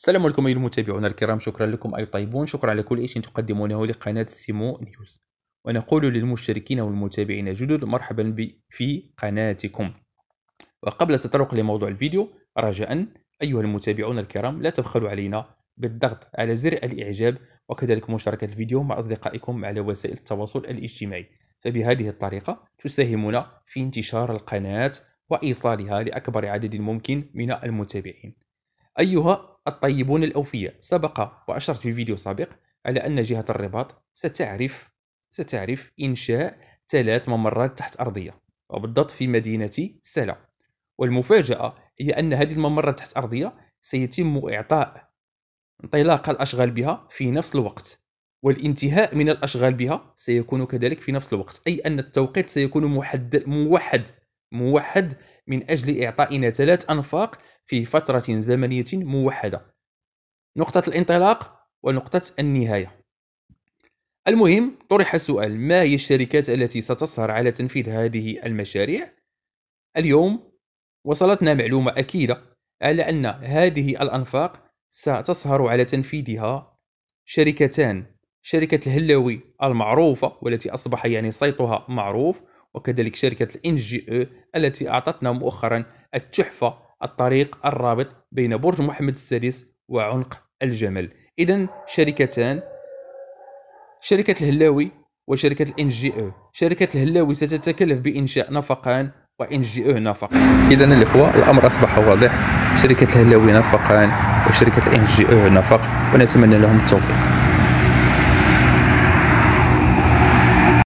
السلام عليكم أيها المتابعون الكرام شكرا لكم أي طيبون شكرا على كل شيء تقدمونه لقناة سيمو نيوز ونقول للمشتركين والمتابعين الجدد مرحبا في قناتكم وقبل التطرق لموضوع الفيديو رجاء أيها المتابعون الكرام لا تبخلوا علينا بالضغط على زر الإعجاب وكذلك مشاركة الفيديو مع أصدقائكم على وسائل التواصل الاجتماعي فبهذه الطريقة تساهمون في انتشار القناة وإيصالها لأكبر عدد ممكن من المتابعين أيها الطيبون الأوفياء سبق وأشرت في فيديو سابق على أن جهة الرباط ستعرف ستعرف إنشاء ثلاث ممرات تحت أرضية وبالضبط في مدينة سلا والمفاجأة هي أن هذه الممرة تحت أرضية سيتم إعطاء انطلاق الأشغال بها في نفس الوقت والانتهاء من الأشغال بها سيكون كذلك في نفس الوقت أي أن التوقيت سيكون محدد موحد موحد من أجل إعطائنا ثلاث أنفاق في فترة زمنية موحدة نقطة الانطلاق ونقطة النهاية المهم طرح السؤال ما هي الشركات التي ستسهر على تنفيذ هذه المشاريع؟ اليوم وصلتنا معلومة أكيدة على أن هذه الأنفاق ستسهر على تنفيذها شركتان شركة الهلاوي المعروفة والتي أصبح يعني صيتها معروف وكذلك شركة الان جي او التي أعطتنا مؤخرا التحفة الطريق الرابط بين برج محمد السادس وعنق الجمل إذا شركتان شركة الهلاوي وشركة الان جي او شركة الهلاوي ستتكلف بإنشاء نفقان وان جي او نفق اذا الاخوه الامر اصبح واضح شركه الهلاوي نفقان وشركه الان جي او نفق ونتمنى لهم التوفيق